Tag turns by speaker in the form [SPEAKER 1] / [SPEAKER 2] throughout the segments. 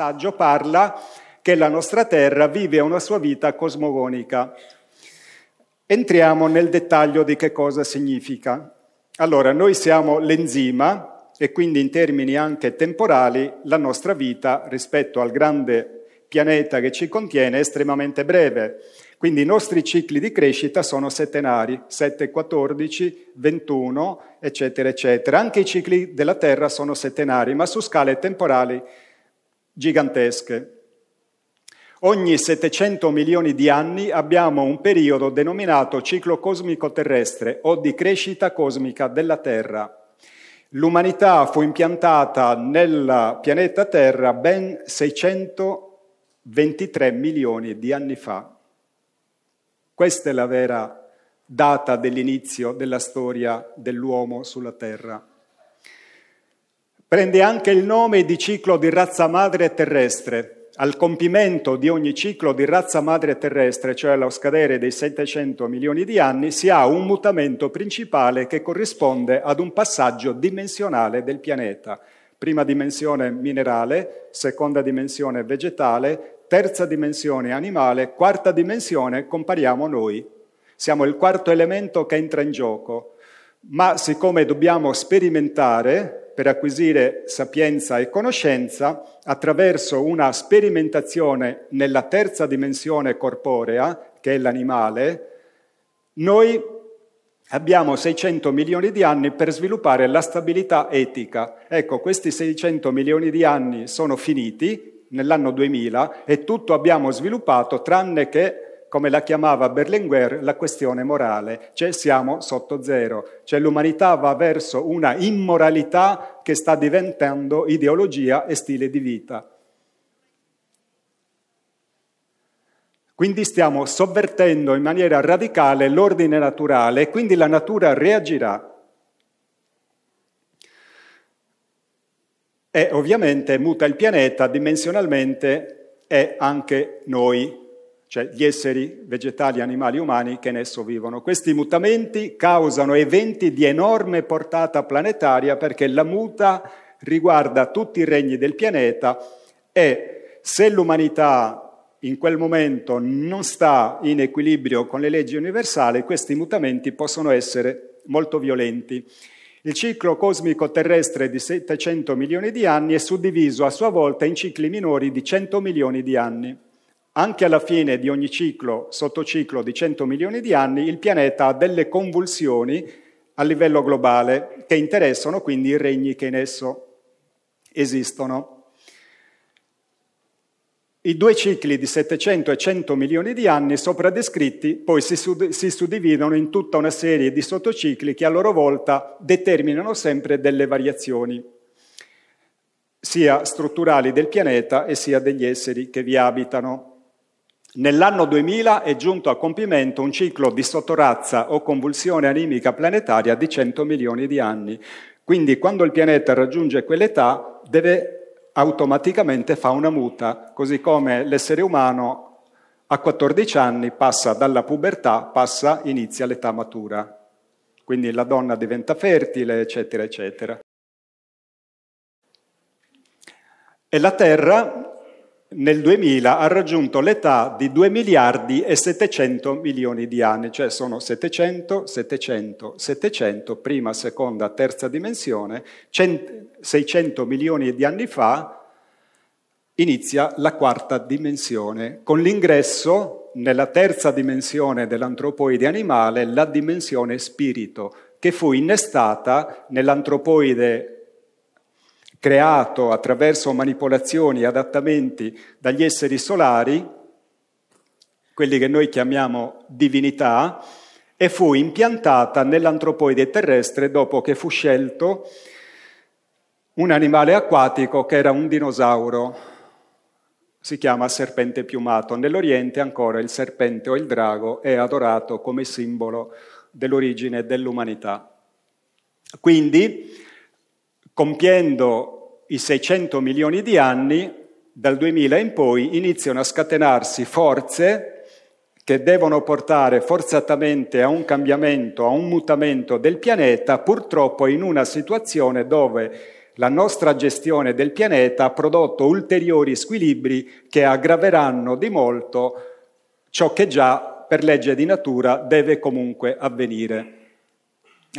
[SPEAKER 1] saggio parla che la nostra terra vive una sua vita cosmogonica. Entriamo nel dettaglio di che cosa significa. Allora, noi siamo l'enzima e quindi in termini anche temporali la nostra vita rispetto al grande pianeta che ci contiene è estremamente breve. Quindi i nostri cicli di crescita sono settenari, 7, 14, 21, eccetera, eccetera. Anche i cicli della Terra sono settenari, ma su scale temporali gigantesche. Ogni 700 milioni di anni abbiamo un periodo denominato ciclo cosmico terrestre o di crescita cosmica della Terra. L'umanità fu impiantata nel pianeta Terra ben 623 milioni di anni fa. Questa è la vera data dell'inizio della storia dell'uomo sulla Terra. Prende anche il nome di ciclo di razza madre terrestre. Al compimento di ogni ciclo di razza madre terrestre, cioè allo scadere dei 700 milioni di anni, si ha un mutamento principale che corrisponde ad un passaggio dimensionale del pianeta. Prima dimensione minerale, seconda dimensione vegetale, terza dimensione animale, quarta dimensione compariamo noi. Siamo il quarto elemento che entra in gioco, ma siccome dobbiamo sperimentare per acquisire sapienza e conoscenza attraverso una sperimentazione nella terza dimensione corporea, che è l'animale, noi abbiamo 600 milioni di anni per sviluppare la stabilità etica. Ecco, questi 600 milioni di anni sono finiti nell'anno 2000 e tutto abbiamo sviluppato tranne che come la chiamava Berlinguer, la questione morale, cioè siamo sotto zero, cioè l'umanità va verso una immoralità che sta diventando ideologia e stile di vita. Quindi stiamo sovvertendo in maniera radicale l'ordine naturale e quindi la natura reagirà. E ovviamente muta il pianeta dimensionalmente e anche noi cioè gli esseri vegetali, animali, umani che in esso vivono. Questi mutamenti causano eventi di enorme portata planetaria perché la muta riguarda tutti i regni del pianeta e se l'umanità in quel momento non sta in equilibrio con le leggi universali, questi mutamenti possono essere molto violenti. Il ciclo cosmico terrestre di 700 milioni di anni è suddiviso a sua volta in cicli minori di 100 milioni di anni. Anche alla fine di ogni ciclo, sottociclo di 100 milioni di anni, il pianeta ha delle convulsioni a livello globale che interessano quindi i regni che in esso esistono. I due cicli di 700 e 100 milioni di anni sopra descritti poi si, suddividono in tutta una serie di sottocicli che a loro volta determinano sempre delle variazioni, sia strutturali del pianeta e sia degli esseri che vi abitano. Nell'anno 2000 è giunto a compimento un ciclo di sottorazza o convulsione animica planetaria di 100 milioni di anni. Quindi quando il pianeta raggiunge quell'età deve automaticamente fare una muta, così come l'essere umano a 14 anni passa dalla pubertà, passa, inizia l'età matura. Quindi la donna diventa fertile, eccetera, eccetera. E la Terra nel 2000 ha raggiunto l'età di 2 miliardi e 700 milioni di anni, cioè sono 700, 700, 700, prima, seconda, terza dimensione, 600 milioni di anni fa inizia la quarta dimensione, con l'ingresso nella terza dimensione dell'antropoide animale, la dimensione spirito, che fu innestata nell'antropoide creato attraverso manipolazioni e adattamenti dagli esseri solari, quelli che noi chiamiamo divinità, e fu impiantata nell'antropoide terrestre dopo che fu scelto un animale acquatico che era un dinosauro, si chiama serpente piumato. Nell'Oriente ancora il serpente o il drago è adorato come simbolo dell'origine dell'umanità. Quindi compiendo i 600 milioni di anni, dal 2000 in poi iniziano a scatenarsi forze che devono portare forzatamente a un cambiamento, a un mutamento del pianeta, purtroppo in una situazione dove la nostra gestione del pianeta ha prodotto ulteriori squilibri che aggraveranno di molto ciò che già per legge di natura deve comunque avvenire.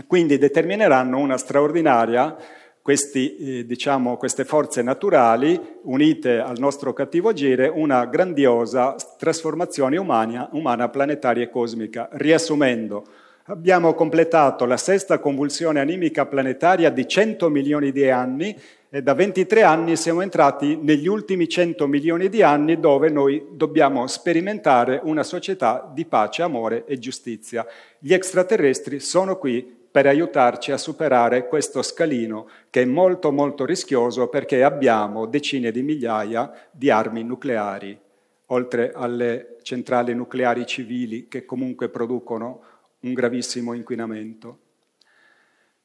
[SPEAKER 1] Quindi determineranno una straordinaria questi, eh, diciamo, queste forze naturali, unite al nostro cattivo agire, una grandiosa trasformazione umana, umana, planetaria e cosmica. Riassumendo, abbiamo completato la sesta convulsione animica planetaria di 100 milioni di anni e da 23 anni siamo entrati negli ultimi 100 milioni di anni dove noi dobbiamo sperimentare una società di pace, amore e giustizia. Gli extraterrestri sono qui per aiutarci a superare questo scalino che è molto molto rischioso perché abbiamo decine di migliaia di armi nucleari, oltre alle centrali nucleari civili che comunque producono un gravissimo inquinamento.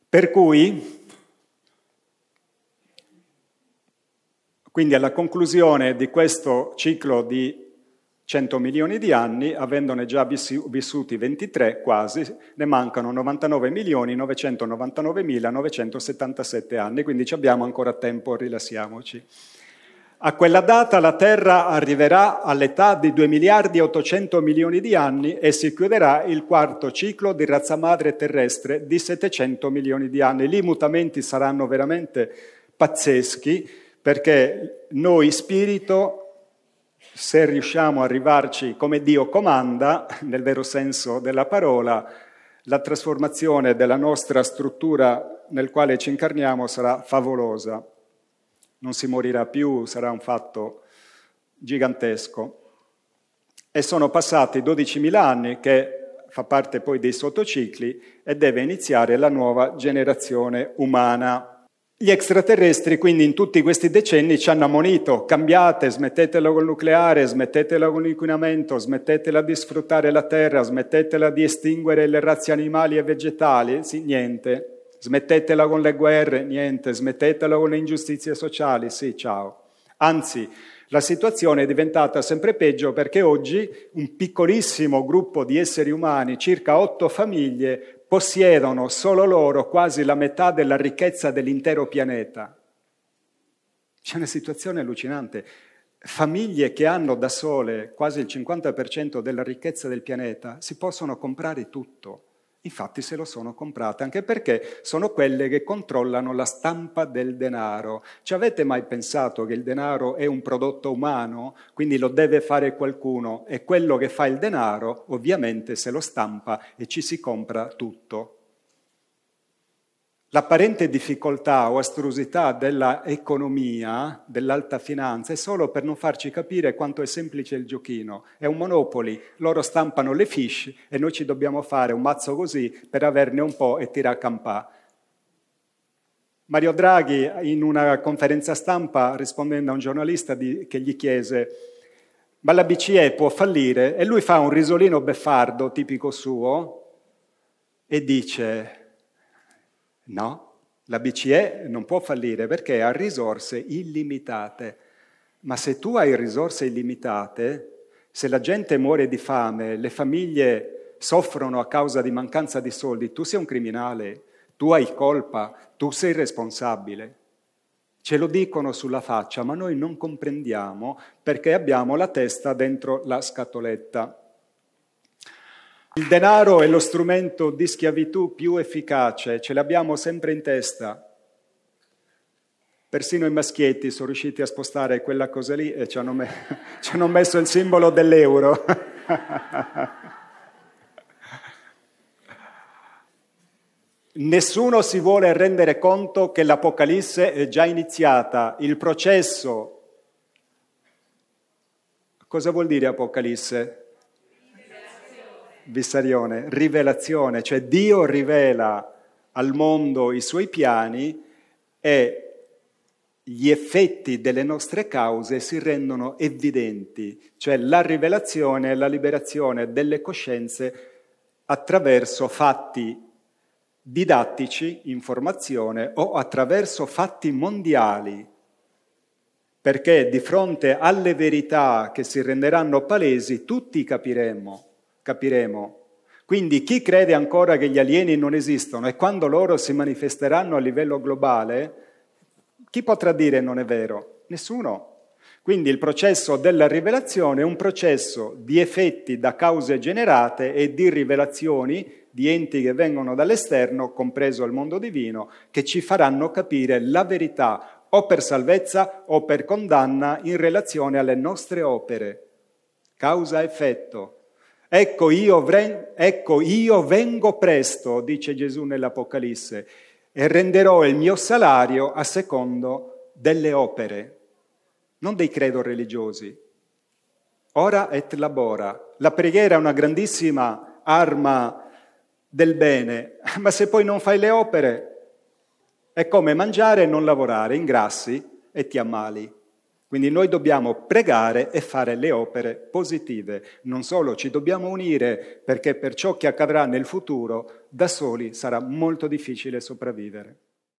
[SPEAKER 1] Per cui, quindi alla conclusione di questo ciclo di 100 milioni di anni, avendone già vissuti 23 quasi, ne mancano 99 milioni 999 mila 977 anni, quindi abbiamo ancora tempo, rilassiamoci. A quella data la Terra arriverà all'età di 2 miliardi e 800 milioni di anni e si chiuderà il quarto ciclo di razza madre terrestre di 700 milioni di anni. Lì i mutamenti saranno veramente pazzeschi perché noi spirito se riusciamo a arrivarci come Dio comanda, nel vero senso della parola, la trasformazione della nostra struttura nel quale ci incarniamo sarà favolosa. Non si morirà più, sarà un fatto gigantesco. E sono passati 12.000 anni che fa parte poi dei sottocicli e deve iniziare la nuova generazione umana. Gli extraterrestri quindi in tutti questi decenni ci hanno ammonito, cambiate, smettetela con il nucleare, smettetela con l'inquinamento, smettetela di sfruttare la terra, smettetela di estinguere le razze animali e vegetali, sì, niente, smettetela con le guerre, niente, smettetela con le ingiustizie sociali, sì, ciao. Anzi, la situazione è diventata sempre peggio perché oggi un piccolissimo gruppo di esseri umani, circa otto famiglie, possiedono solo loro quasi la metà della ricchezza dell'intero pianeta. C'è una situazione allucinante. Famiglie che hanno da sole quasi il 50% della ricchezza del pianeta si possono comprare tutto. Infatti se lo sono comprate, anche perché sono quelle che controllano la stampa del denaro. Ci avete mai pensato che il denaro è un prodotto umano, quindi lo deve fare qualcuno e quello che fa il denaro ovviamente se lo stampa e ci si compra tutto. L'apparente difficoltà o astrusità dell'economia, dell'alta finanza, è solo per non farci capire quanto è semplice il giochino. È un monopoli, loro stampano le fish e noi ci dobbiamo fare un mazzo così per averne un po' e tira a campà. Mario Draghi, in una conferenza stampa, rispondendo a un giornalista di, che gli chiese ma la BCE può fallire e lui fa un risolino beffardo tipico suo e dice No, la BCE non può fallire perché ha risorse illimitate. Ma se tu hai risorse illimitate, se la gente muore di fame, le famiglie soffrono a causa di mancanza di soldi, tu sei un criminale, tu hai colpa, tu sei responsabile. Ce lo dicono sulla faccia, ma noi non comprendiamo perché abbiamo la testa dentro la scatoletta. Il denaro è lo strumento di schiavitù più efficace, ce l'abbiamo sempre in testa. Persino i maschietti sono riusciti a spostare quella cosa lì e ci hanno, me- ci hanno messo il simbolo dell'euro. Nessuno si vuole rendere conto che l'Apocalisse è già iniziata, il processo. Cosa vuol dire Apocalisse? Vissarione, rivelazione, cioè Dio rivela al mondo i suoi piani e gli effetti delle nostre cause si rendono evidenti, cioè la rivelazione e la liberazione delle coscienze attraverso fatti didattici, informazione o attraverso fatti mondiali, perché di fronte alle verità che si renderanno palesi tutti capiremo capiremo. Quindi chi crede ancora che gli alieni non esistono e quando loro si manifesteranno a livello globale, chi potrà dire non è vero? Nessuno. Quindi il processo della rivelazione è un processo di effetti da cause generate e di rivelazioni di enti che vengono dall'esterno, compreso il mondo divino, che ci faranno capire la verità o per salvezza o per condanna in relazione alle nostre opere. Causa-effetto. Ecco io, ecco io vengo presto, dice Gesù nell'Apocalisse, e renderò il mio salario a secondo delle opere, non dei credo religiosi. Ora et labora. La preghiera è una grandissima arma del bene, ma se poi non fai le opere, è come mangiare e non lavorare, ingrassi e ti ammali. Quindi noi dobbiamo pregare e fare le opere positive, non solo ci dobbiamo unire perché per ciò che accadrà nel futuro da soli sarà molto difficile sopravvivere.